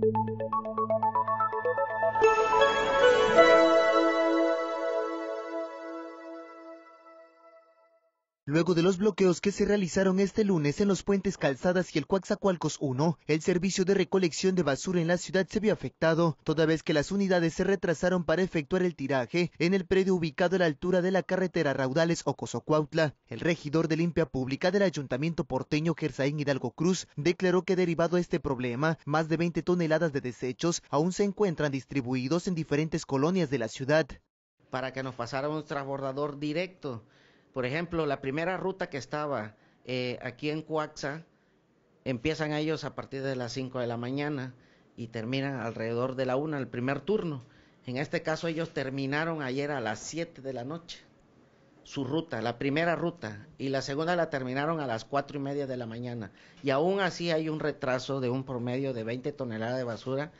Thank you. Luego de los bloqueos que se realizaron este lunes en los puentes Calzadas y el Coaxacualcos 1, el servicio de recolección de basura en la ciudad se vio afectado, toda vez que las unidades se retrasaron para efectuar el tiraje en el predio ubicado a la altura de la carretera Raudales Ocosocuautla. El regidor de limpia pública del ayuntamiento porteño Gersaín Hidalgo Cruz declaró que derivado a este problema, más de 20 toneladas de desechos aún se encuentran distribuidos en diferentes colonias de la ciudad. Para que nos pasara un transbordador directo por ejemplo, la primera ruta que estaba eh, aquí en Coaxa, empiezan ellos a partir de las 5 de la mañana y terminan alrededor de la 1, el primer turno. En este caso ellos terminaron ayer a las 7 de la noche su ruta, la primera ruta, y la segunda la terminaron a las cuatro y media de la mañana. Y aún así hay un retraso de un promedio de 20 toneladas de basura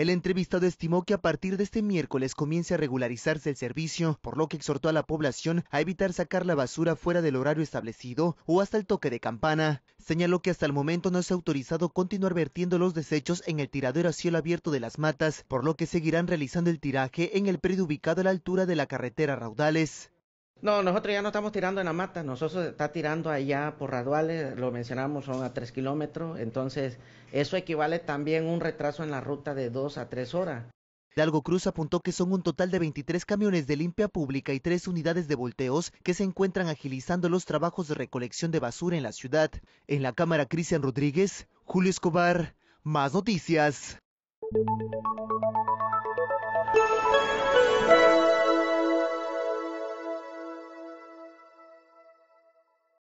el entrevistado estimó que a partir de este miércoles comience a regularizarse el servicio, por lo que exhortó a la población a evitar sacar la basura fuera del horario establecido o hasta el toque de campana. Señaló que hasta el momento no es autorizado continuar vertiendo los desechos en el tiradero a cielo abierto de las matas, por lo que seguirán realizando el tiraje en el predio ubicado a la altura de la carretera Raudales. No, nosotros ya no estamos tirando en la mata, nosotros está tirando allá por Raduales, lo mencionamos, son a tres kilómetros, entonces eso equivale también a un retraso en la ruta de dos a tres horas. Hidalgo Cruz apuntó que son un total de 23 camiones de limpia pública y tres unidades de volteos que se encuentran agilizando los trabajos de recolección de basura en la ciudad. En la Cámara, Cristian Rodríguez, Julio Escobar, más noticias.